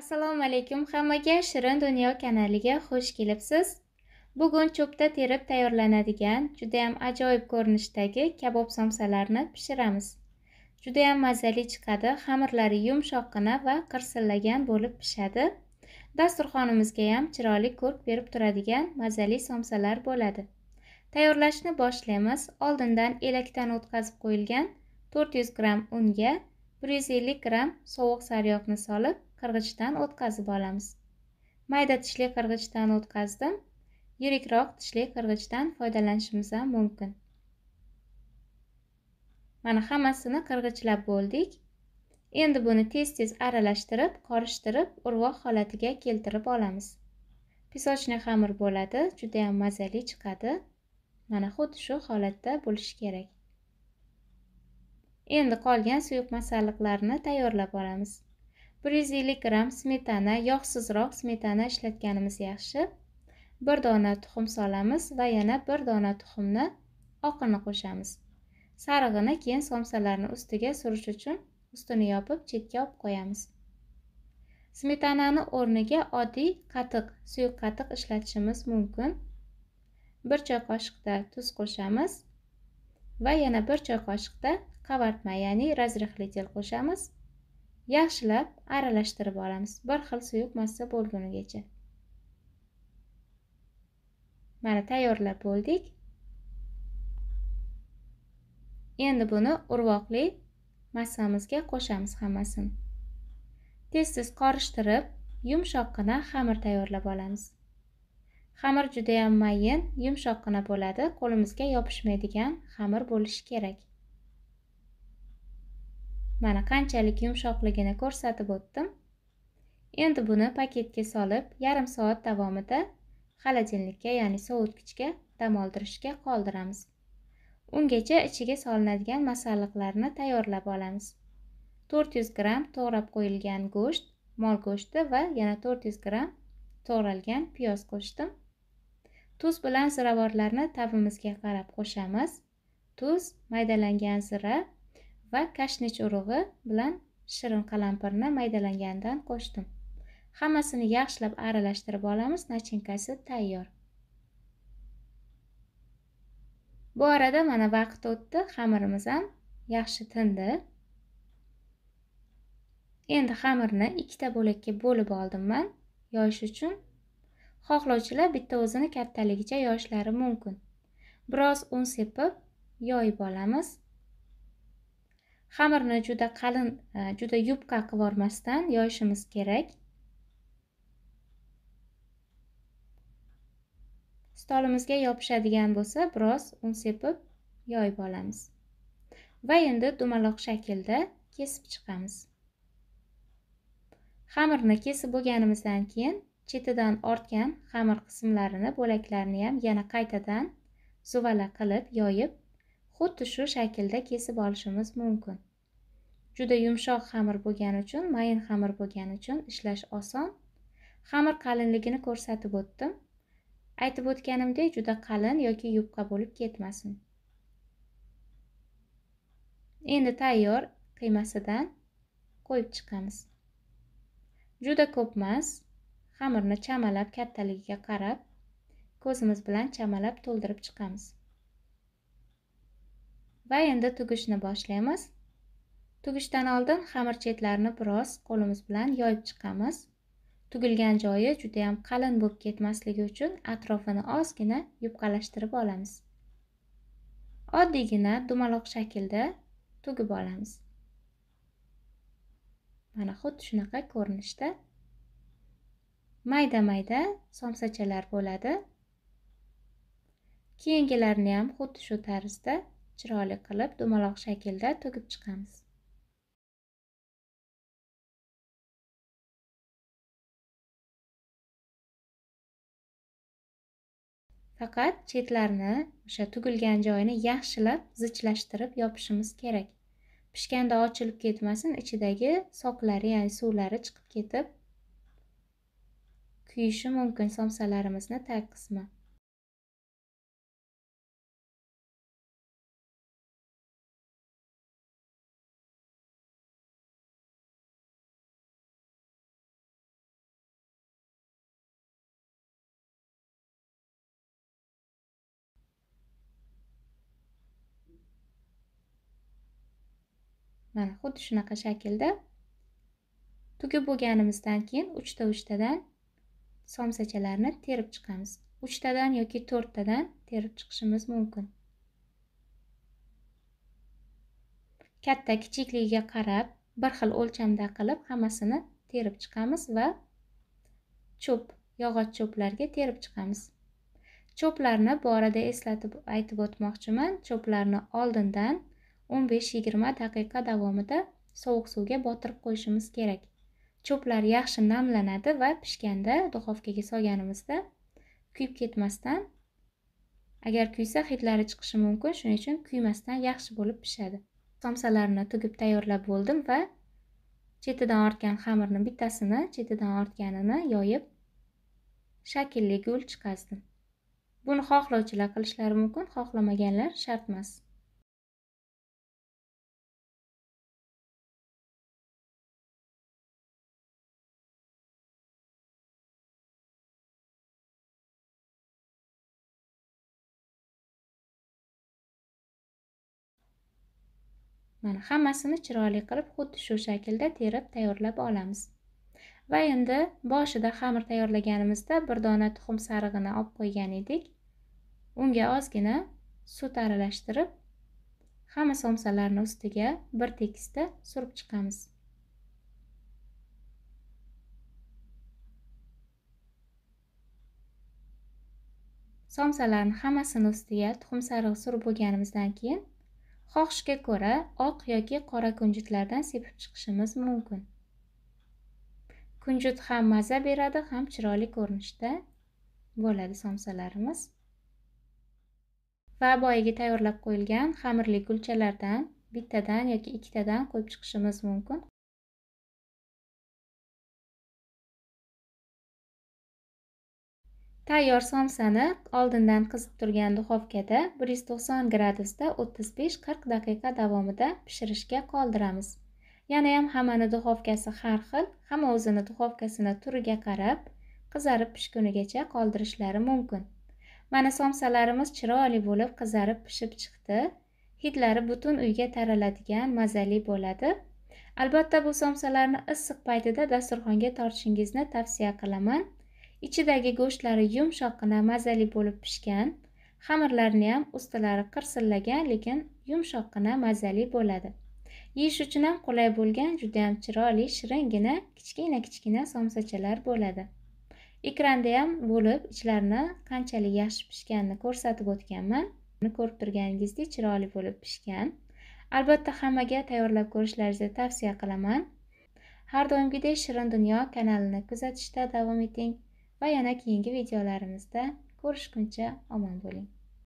assalomu alaykum hammaga shirin dunyo kanaliga xush kelibsiz bugun cho'pda terib tayyorlanadigan judayam ajoyib ko'rinishdagi kabob somsalarni pishiramiz judayam mazali chiqadi xamirlari yumshoqqina va qirsillagan bo'lib pishadi dasturxonimizga ham chiroyli ko'rk berib turadigan mazali somsalar bo'ladi tayyorlashni boshlaymiz oldindan elakdan o'tkazib qo'yilgan 400 gramm unga 150 gramm sovuq sariyog'ni solib qirg'ichdan o'tkazib olamiz mayda tishli qirg'ichdan o'tkazdim yirikroq tishli qirg'ichdan foydalanishimiz ham mumkin mana hammasini qirg'ichlab bo'ldik endi buni tez tez aralashtirib qorishtirib urvoq holatiga keltirib olamiz pisochniy xamir bo'ladi juda yam mazali chiqadi mana xuddi shu holatda bo'lishi kerak endi qolgan suyuq masalliqlarni tayyorlab olamiz bir yuz ellik gramm smetana yog'sizroq smetana ishlatganimiz yaxshi bir dona tuxum solamiz va yana bir dona tuxumni oqini qo'shamiz sarig'ini keyin somsalarni ustiga surish uchun ustini yopib chetga olib qo'yamiz smetanani o'rniga oddiy qatiq suyuq qatiq ishlatishimiz mumkin bir choy qoshiqda tuz qo'shamiz va yana bir choy qoshiqda qavartma ya'ni razrexlitel qo'shamiz yaxshilab aralashtirib olamiz bir xil suyuq massa bo'lgunigacha mana tayyorlab bo'ldik endi buni urvoqli massamizga qo'shamiz hammasini tez tez qorishtirib yumshoqqina xamir tayyorlab olamiz xamir judayam mayin yumshoqqina bo'ladi qo'limizga yopishmaydigan xamir bo'lishi kerak mana qanchalik yumshoqligini ko'rsatib o'tdim endi buni paketga solib yarim soat davomida xolodilnikka ya'ni sovutgichga dam oldirishga qoldiramiz ungacha ichiga solinadigan masalliqlarni tayyorlab olamiz 400 g to'g'rab qo'yilgan go'sht mol go'shti va yana 400 g to'g'ralgan piyoz qo'shdim tuz bilan ziravorlarni tabimizga qarab qo'shamiz tuz maydalangan zira va kashnich urug'i bilan shirin qalampirni maydalangandan qo'shdim hammasini yaxshilab aralashtirib olamiz nachinkasi tayyor bu arada mana vaqt o'tdi xamirimiz ham yaxshi tindi endi xamirni ikkita bo'lakka bo'lib oldim man yoyish uchun xohlovchilar bitta o'zini kattaligicha yoyishlari mumkin biroz un sepib yoyib olamiz Xamirni juda qalin, e, juda yupqa qilib yubormasdan yoyishimiz kerak. Stolimizga yopishadigan bo'lsa, biroz un sepib yoyib olamiz. Va endi dumaloq shaklda kesib chiqamiz. Xamirni kesib bo'lganimizdan keyin chetidan ortgan xamir qismlarini, bo'laklarini ham yana qaytadan zuvala qilib yoyib xuddi shu shaklda kesib olishimiz mumkin juda yumshoq xamir bo'lgani uchun mayin xamir bo'lgani uchun ishlash oson xamir qalinligini ko'rsatib o'tdim aytib o'tganimdek juda qalin yoki yupqa bo'lib ketmasin endi tayyor qiymasidan qo'yib chiqamiz juda ko'p emas xamirni chamalab kattaligiga qarab ko'zimiz bilan chamalab to'ldirib chiqamiz va endi tugishni boshlaymiz tugishdan oldin xamir chetlarini biroz qo'limiz bilan yoyib chiqamiz tugilgan joyi juda ham qalin bo'lib ketmasligi uchun atrofini ozgina yupqalashtirib olamiz oddiygina dumaloq shaklda tugib olamiz mana xuddi shunaqa ko'rinishda mayda mayda somsachalar bo'ladi keyingilarini ham xuddi shu tarzda chiroyli qilib dumaloq shaklda to'kib chiqamiz faqat chetlarini o'sha tugilgan joyini yaxshilab zichlashtirib yopishimiz kerak pishganda ochilib ketmasin ichidagi soqlari ya'ni suvlari chiqib ketib kuyishi mumkin somsalarimizni tag qismi mana xuddi shunaqa shaklda tugib bo'lganimizdan keyin uchta uchtadan somsachalarni terib chiqamiz uchtadan yoki to'rttadan terib chiqishimiz mumkin katta kichikligiga qarab bir xil o'lchamda qilib hammasini terib chiqamiz va cho'p yog'och cho'plarga terib chiqamiz cho'plarni bu borada eslatib aytib o'tmoqchiman cho'plarni oldindan 15-20 daqiqa davomida sovuq suvga botirib qo'yishimiz kerak cho'plar yaxshi namlanadi va pishganda duxovkaga solganimizda kuyib ketmasdan agar kuysa hidlari chiqishi mumkin shuning uchun kuymasdan yaxshi bo'lib pishadi somsalarni tugib tayyorlab bo'ldim va chetidan ortgan xamirni bittasini chetidan ortganini yoyib shaklli gul chiqazdim buni xohlovchilar qilishlari mumkin xohlamaganlar shart emas mana hammasini chiroyli qilib xuddi shu shaklda terib tayyorlab olamiz va endi boshida xamir tayyorlaganimizda bir dona tuxum sarig'ini olib qo'ygan edik unga ozgina sut aralashtirib hamma somsalarni ustiga bir tekisda surib chiqamiz somsalarni hammasini ustiga tuxum sarig'i surib bo'lganimizdan keyin xohishga ko'ra oq yoki qora kunjutlardan sepib chiqishimiz mumkin kunjut ham maza beradi ham chiroyli ko'rinishda bo'ladi somsalarimiz va boyagi tayyorlab qo'yilgan xamirli kulchalardan bittadan yoki ikkitadan qo'yib chiqishimiz mumkin tayyor somsani oldindan qizib turgan duxovkada 190 gradusda 35-40 daqiqa davomida pishirishga qoldiramiz yana ham hammani duxovkasi har xil hamma o'zini duxovkasini turiga qarab qizarib pishgunigacha qoldirishlari mumkin mana somsalarimiz chiroyli bo'lib qizarib pishib chiqdi hidlari butun uyga taraladigan mazali bo'ladi albatta bu somsalarni issiq paytida dasturxonga tortishingizni tavsiya qilaman ichidagi go'shtlari yumshoqqina mazali bo'lib pishgan xamirlarni ham ustalari qirsillagan lekin yumshoqqina mazali bo'ladi yeyish uchun ham qulay bo'lgan judayam chiroyli shiringina kichkina kichkina somsachalar bo'ladi ekranda ham bo'lib ichlarini qanchalik yaxshi pishganini ko'rsatib o'tganman ko'rib turganingizdek chiroyli bo'lib pishgan albatta hammaga tayyorlab ko'rishlaringizni tavsiya qilaman har doimgidek shirin dunyo kanalini kuzatishda davom eting va yana keyingi videolarimizda ko'rishguncha omon bo'ling